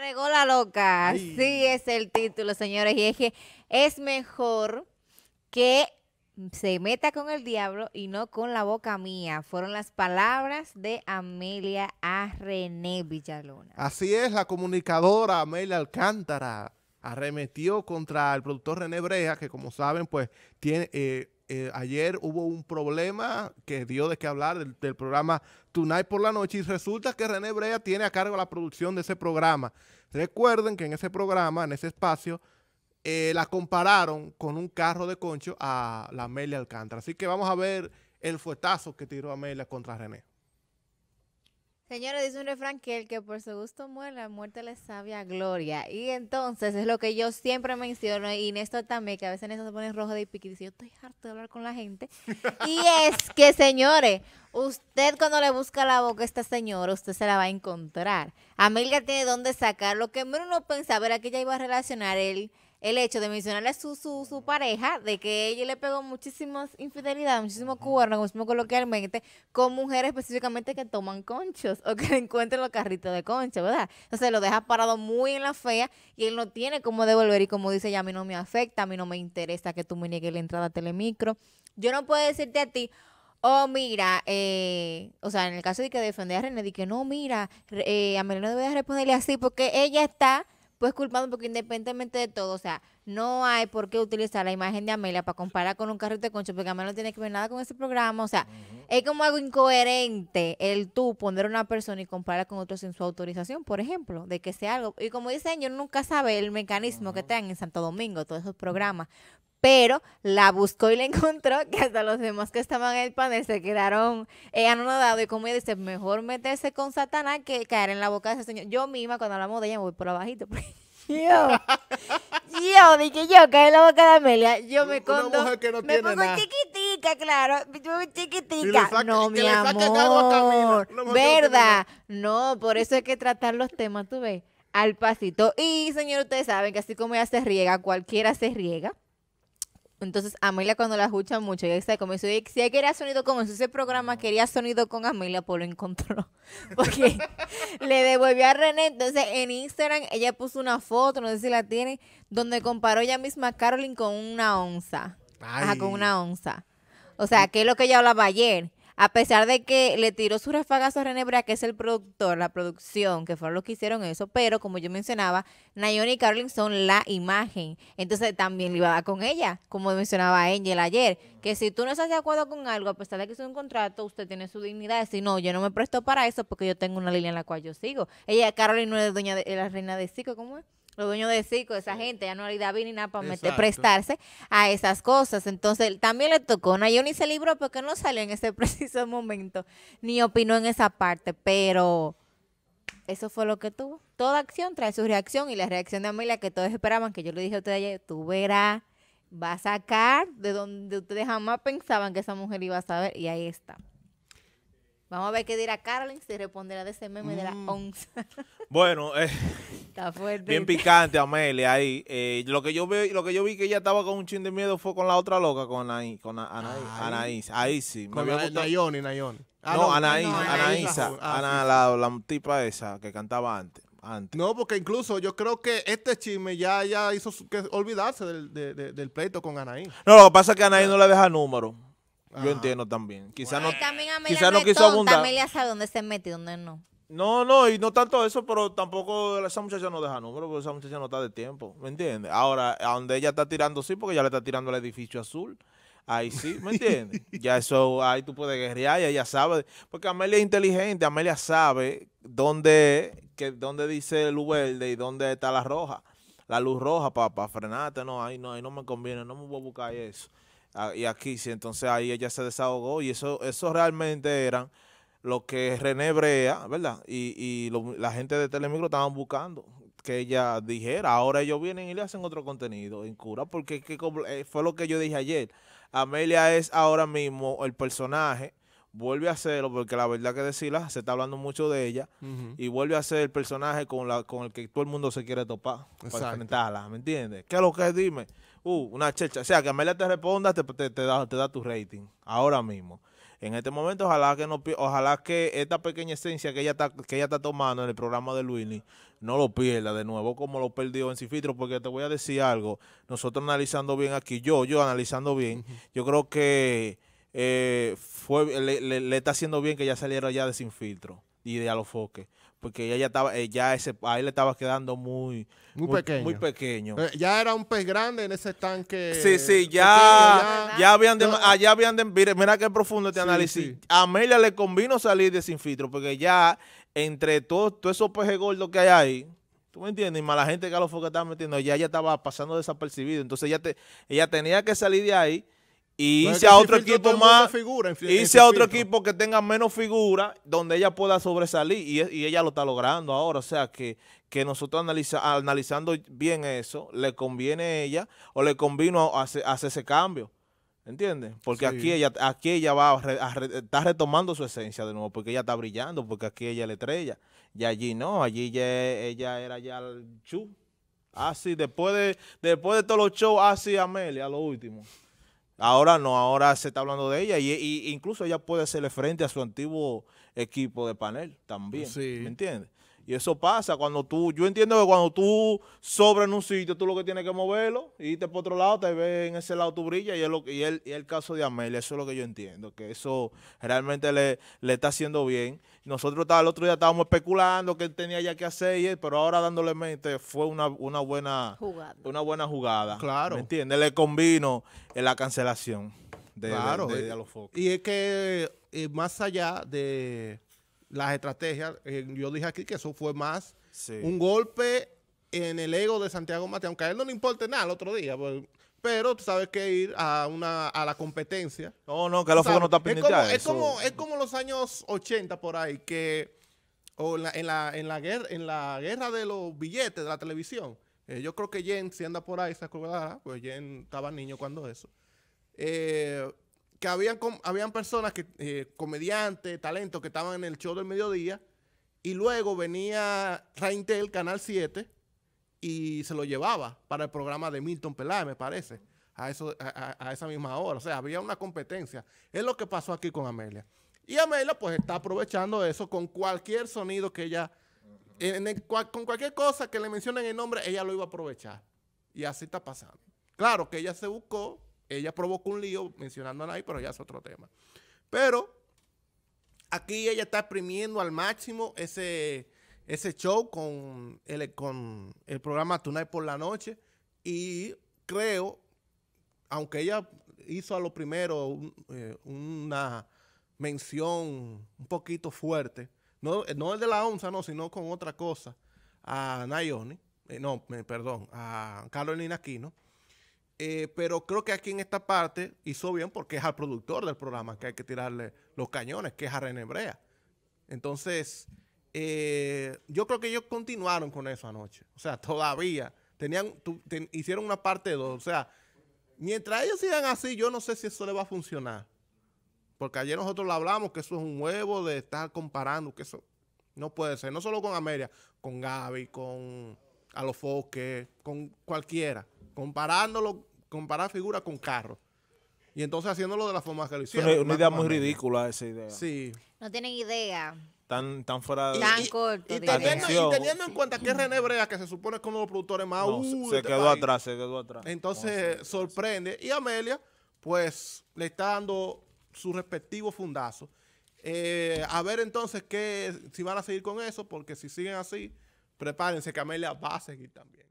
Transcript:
Regó la loca. Así es el título, señores. Y es que es mejor que se meta con el diablo y no con la boca mía. Fueron las palabras de Amelia a René Villalona. Así es, la comunicadora Amelia Alcántara arremetió contra el productor René Breja, que como saben, pues tiene, eh, eh, ayer hubo un problema que dio de qué hablar del, programa Tonight por la noche y resulta que René Brea tiene a cargo la producción de ese programa. Recuerden que en ese programa, en ese espacio, eh, la compararon con un carro de concho a la Amelia Alcántara. Así que vamos a ver el fuetazo que tiró Amelia contra René. Señores, dice un refrán que el que por su gusto muere, la muerte le sabe a gloria. Y entonces es lo que yo siempre menciono, y esto también, que a veces Néstor se pone rojo de pique yo estoy harto de hablar con la gente. y es que, señores, usted cuando le busca la boca a esta señora, usted se la va a encontrar. Amelia tiene dónde sacar lo que menos uno pensaba, era que ella iba a relacionar el el hecho de mencionarle a su, su, pareja de que ella le pegó muchísimas infidelidades, muchísimos cuernos, muchísimo coloquialmente, con mujeres específicamente que toman conchos o que encuentran los carritos de concha, ¿verdad? Entonces lo deja parado muy en la fea y él no tiene cómo devolver. Y como dice, ya a mí no me afecta, a mí no me interesa que tú me niegues la entrada a Telemicro. Yo no puedo decirte a ti, oh, mira, eh, o sea, en el caso de que defendí a René, dije, no, mira, eh, a Melena a responderle así porque ella está pues culpando porque independientemente de todo, o sea, no hay por qué utilizar la imagen de Amelia para comparar con un carrito de concho, porque Amelia no tiene que ver nada con ese programa, o sea, es como algo incoherente el tú poner a una persona y comparar con otro sin su autorización, por ejemplo, de que sea algo. Y como dicen, yo nunca sabe el mecanismo que tengan en Santo Domingo, todos esos programas, pero la buscó y la encontró, que hasta los demás que estaban en el panel se quedaron eh, Y como ella dice, mejor meterse con Satanás que caer en la boca de ese señor. Yo misma, cuando hablamos de ella, me voy por abajito. Yo, yo, dije yo, caí en la boca de Amelia. Yo me condo. no me pongo chiquitica, claro. Chiquitica. saca, no, mi amor. ¿Verdad? No, por eso hay que tratar los temas, tú ves, al pasito. Y, señor, ustedes saben que así como ella se riega, cualquiera se riega. Entonces, Amelia cuando la escucha mucho, ella está como si ella quería sonido, como ese programa quería sonido con Amelia, pues lo encontró. Porque le devolvió a René. Entonces, en Instagram ella puso una foto, no sé si la tiene, donde comparó ella misma a Carolyn con una onza. Ajá, con una onza. O sea, que es lo que ella hablaba ayer a pesar de que le tiró su refagazo a René Brea, que es el productor, la producción, que fueron los que hicieron eso, pero como yo mencionaba, Nayoni y Carolyn son la imagen. Entonces también le iba a dar con ella, como mencionaba Angel ayer, que si tú no estás de acuerdo con algo, a pesar de que es un contrato, usted tiene su dignidad. Si no, yo no me presto para eso porque yo tengo una línea en la cual yo sigo. Ella, Carolyn, no es doña, de, la reina de Sico, ¿cómo es? los dueños de circo, esa gente, ya no hay David ni nada para meter, prestarse a esas cosas. Entonces, también le tocó. ni se libró porque no salió en ese preciso momento, ni opinó en esa parte, pero eso fue lo que tuvo. Toda acción trae su reacción y la reacción de Amelia que todos esperaban, que yo le dije a usted ayer, tú verás, va a sacar de donde ustedes jamás pensaban que esa mujer iba a saber y ahí está. Vamos a ver qué dirá Carlin si responderá de ese meme de la mm. onza. bueno, eh, Bien picante, Amelia, ahí. Eh, lo que yo veo, lo que yo vi que ella estaba con un chin de miedo fue con la otra loca, con Anaí. con Ahí sí. Con Nayoni, Nayoni. no, Anaí, Anaísa, la, tipa esa que cantaba antes. No, porque incluso yo creo que este chisme ya, ya hizo que olvidarse del, del pleito con Anaí. No, lo que pasa es que Anaí no le deja número. Yo entiendo también. Quizás no, también Amelia no quiso abundar. Amelia sabe dónde se mete y dónde no. No, no, y no tanto eso, pero tampoco esa muchacha no deja número, porque esa muchacha no está de tiempo, ¿me entiendes? Ahora, a donde ella está tirando, sí, porque ya le está tirando al edificio azul. Ahí sí, ¿me entiendes? ya eso, ahí tú puedes guerrear y ella sabe. Porque Amelia es inteligente, Amelia sabe dónde, que, dónde dice luz verde y dónde está la roja. La luz roja papá, frenate no, ahí no, ahí no me conviene, no me voy a buscar eso y aquí sí, entonces ahí ella se desahogó y eso, eso realmente eran lo que René Brea, ¿verdad? Y, y la gente de Telemicro estaban buscando que ella dijera. Ahora ellos vienen y le hacen otro contenido en cura, porque eh, fue lo que yo dije ayer. Amelia es ahora mismo el personaje vuelve a hacerlo, porque la verdad que decirla, se está hablando mucho de ella, y vuelve a ser el personaje con, la, con el que todo el mundo se quiere topar, ¿me entiendes? ¿Qué es lo que es? Dime. Uh, una checha. O sea, que Amelia te responda, te, da, te da tu rating, ahora mismo. En este momento, ojalá que no ojalá que esta pequeña esencia que ella está, que ella está tomando en el programa de Luini no lo pierda de nuevo como lo perdió en Cifitro, porque te voy a decir algo. Nosotros analizando bien aquí, yo, yo analizando bien, yo creo que eh, fue, le, le, está haciendo bien que ya saliera ya de sin filtro y de a los foques. Porque ella estaba, eh, ya ese, ahí le estaba quedando muy, muy, pequeño. Eh, ya era un pez grande en ese tanque. Sí, sí, ya, ya, habían de, allá habían de, mira, qué profundo este análisis. A Amelia le convino salir de sin filtro, porque ya entre todos esos peces gordos que hay ahí, ¿Tú me entiendes? Y más la gente que a los foques estaba metiendo, ya estaba pasando desapercibido. Entonces te, ella tenía que salir de ahí y irse a otro equipo más, figura, a otro equipo que tenga menos figura, donde ella pueda sobresalir, y, e-, ella lo está logrando ahora, o sea que, nosotros analiza, analizando bien eso, le conviene a ella o le convino a hacer ese cambio, ¿entiendes? Porque aquí ella aquí ella va está retomando su esencia de nuevo, porque ella está brillando, porque aquí ella es la estrella, y allí no, allí ya, ella era ya el chu, así, después de, después de todos los shows, así Amelia, lo último. Ahora no, ahora se está hablando de ella y, incluso ella puede hacerle frente a su antiguo equipo de panel también, ¿me entiendes? Y eso pasa cuando tú, yo entiendo que cuando tú sobras en un sitio, tú lo que tienes que moverlo, irte por otro lado, te ves en ese lado tú brilla, y es, lo, y, el, el caso de Amelia, eso es lo que yo entiendo, que eso realmente le, está haciendo bien. Nosotros el otro día estábamos especulando que él tenía ya que hacer, pero ahora dándole mente fue una, buena, jugada. una buena jugada. Claro. ¿Me entiendes? Le combino en la cancelación de, claro, eh, los focos. Y es que eh, más allá de las estrategias. Eh, yo dije aquí que eso fue más un golpe en el ego de Santiago Mateo, aunque a él no le importe nada el otro día. Pues, pero tú sabes que ir a una a la competencia. No, no, que los fuegos no está pendiente es como, es como, los años 80 por ahí, que o en, la, guerra, en la guerra de los billetes de la televisión. Eh, yo creo que Jen, si anda por ahí, se acuerda, pues Jen estaba niño cuando eso. Eh, que habían, habían personas, que eh, comediantes, talentos que estaban en el show del mediodía y luego venía Raintel, Canal 7, y se lo llevaba para el programa de Milton Peláez, me parece, a, eso, a, esa misma hora. O sea, había una competencia. Es lo que pasó aquí con Amelia. Y Amelia pues está aprovechando eso con cualquier sonido que ella, con cualquier cosa que le mencionen el nombre, ella lo iba a aprovechar. Y así está pasando. Claro que ella se buscó ella provocó un lío mencionando a Nay, pero ya es otro tema. Pero aquí ella está exprimiendo al máximo ese, ese show con el, con el programa Tonight por la noche y creo, aunque ella hizo a lo primero eh, una mención un poquito fuerte, no, no el de la onza, no, sino con otra cosa, a Nayoni, eh, no, eh, perdón, a Carolina Aquino, eh, pero creo que aquí en esta parte hizo bien porque es al productor del programa que hay que tirarle los cañones, que es a René Brea. Entonces, eh, yo creo que ellos continuaron con eso anoche. O sea, todavía tenían, hicieron una parte de dos. O sea, mientras ellos sigan así, yo no sé si eso le va a funcionar. Porque ayer nosotros lo hablamos, que eso es un huevo de estar comparando, que eso no puede ser. No solo con Amelia, con Gaby, con a los Alofoque, con cualquiera. Comparándolo comparar figuras con carros. Y entonces haciéndolo de la forma que lo hicieron. Una, una idea muy ridícula esa idea. Sí. No tienen idea. Están tan fuera de... Y, teniendo, en cuenta que René Brea, que se supone que es uno de los productores más... se, quedó atrás, se quedó atrás. Entonces sorprende. Y Amelia, pues, le está dando su respectivo fundazo. Eh, a ver entonces qué, si van a seguir con eso, porque si siguen así, prepárense que Amelia va a seguir también.